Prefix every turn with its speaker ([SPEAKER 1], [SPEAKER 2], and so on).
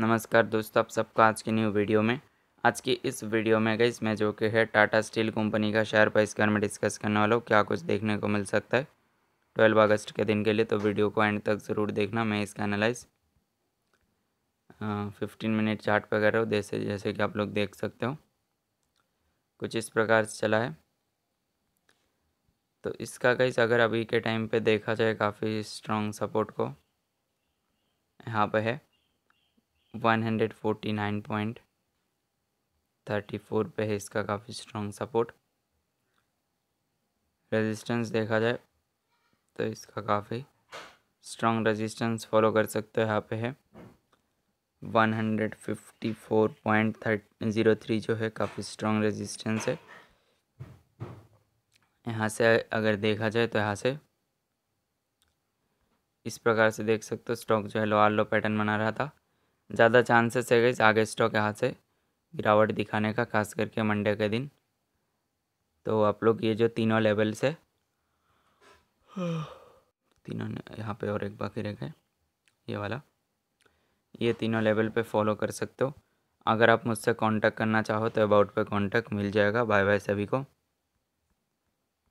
[SPEAKER 1] नमस्कार दोस्तों आप सबका आज की न्यू वीडियो में आज की इस वीडियो में गई मैं जो कि है टाटा स्टील कंपनी का शेयर प्राइस के में डिस्कस करने वाला हूँ क्या कुछ देखने को मिल सकता है ट्वेल्व अगस्त के दिन के लिए तो वीडियो को एंड तक ज़रूर देखना मैं इसका एनालाइज फिफ्टीन मिनट चार्ट पर कर रहा हूँ जैसे जैसे कि आप लोग देख सकते हो कुछ इस प्रकार से चला है तो इसका गई अगर अभी के टाइम पर देखा जाए काफ़ी स्ट्रॉन्ग सपोर्ट को यहाँ पर है 149.34 पे है इसका काफ़ी स्ट्रॉन्ग सपोर्ट रेजिस्टेंस देखा जाए तो इसका काफ़ी स्ट्रॉन्ग रेजिस्टेंस फॉलो कर सकते हो यहाँ पे है 154.03 जो है काफ़ी स्ट्रॉन्ग रेजिस्टेंस है यहाँ से अगर देखा जाए तो यहाँ से इस प्रकार से देख सकते हो स्टॉक जो है आर लो पैटर्न बना रहा था ज़्यादा चांसेस है गई आगे स्टॉक यहाँ से गिरावट दिखाने का खास करके मंडे के दिन तो आप लोग ये जो तीनों लेवल्स है
[SPEAKER 2] तीनों
[SPEAKER 1] यहाँ पे और एक बाकी रह गए ये वाला ये तीनों लेवल पे फॉलो कर सकते हो अगर आप मुझसे कांटेक्ट करना चाहो तो अबाउट पे कांटेक्ट मिल जाएगा बाय बाय सभी को